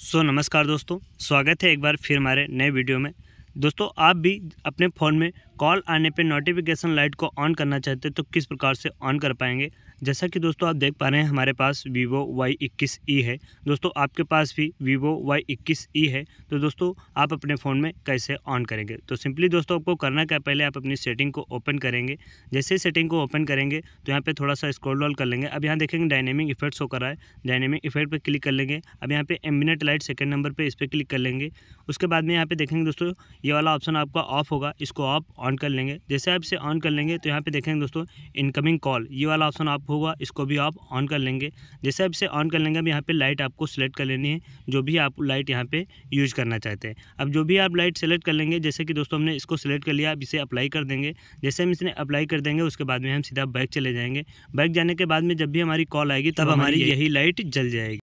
सो so, नमस्कार दोस्तों स्वागत है एक बार फिर हमारे नए वीडियो में दोस्तों आप भी अपने फ़ोन में कॉल आने पे नोटिफिकेशन लाइट को ऑन करना चाहते हैं तो किस प्रकार से ऑन कर पाएंगे जैसा कि दोस्तों आप देख पा रहे हैं हमारे पास वीवो वाई इक्कीस ई e है दोस्तों आपके पास भी वीवो वाई इक्कीस ई e है तो दोस्तों आप अपने फ़ोन में कैसे ऑन करेंगे तो सिंपली दोस्तों आपको करना क्या पहले आप अपनी सेटिंग को ओपन करेंगे जैसे ही सेटिंग को ओपन करेंगे तो यहाँ पर थोड़ा सा स्क्रॉल डॉल कर लेंगे अब यहाँ देखेंगे डायनेमिक इफेक्ट शो करा है डायनेमिक इफेक्ट पर क्लिक कर लेंगे अब यहाँ पर एमिनट लाइट सेकेंड नंबर पर इस पर क्लिक कर लेंगे उसके बाद में यहाँ पर देखेंगे दोस्तों ये वाला ऑप्शन आपका ऑफ होगा इसको आप ऑन कर लेंगे जैसे आप इसे ऑन कर लेंगे तो यहाँ पर देखेंगे दोस्तों इनकमिंग कॉल ये वाला ऑप्शन आप होगा इसको भी आप ऑन कर लेंगे जैसे आप इसे ऑन कर लेंगे अब यहाँ पे लाइट आपको सेलेक्ट कर लेनी है जो भी आप लाइट यहाँ पे यूज करना चाहते हैं अब जो भी आप लाइट सेलेक्ट कर लेंगे जैसे कि दोस्तों हमने इसको सेलेक्ट कर लिया अब इसे अप्लाई कर देंगे जैसे हम इसे अप्लाई कर देंगे उसके बाद में हम सीधा बैक चले जाएंगे बैक जाने के बाद में जब भी हमारी कॉल आएगी तब तो हमारी यही लाइट जल जाएगी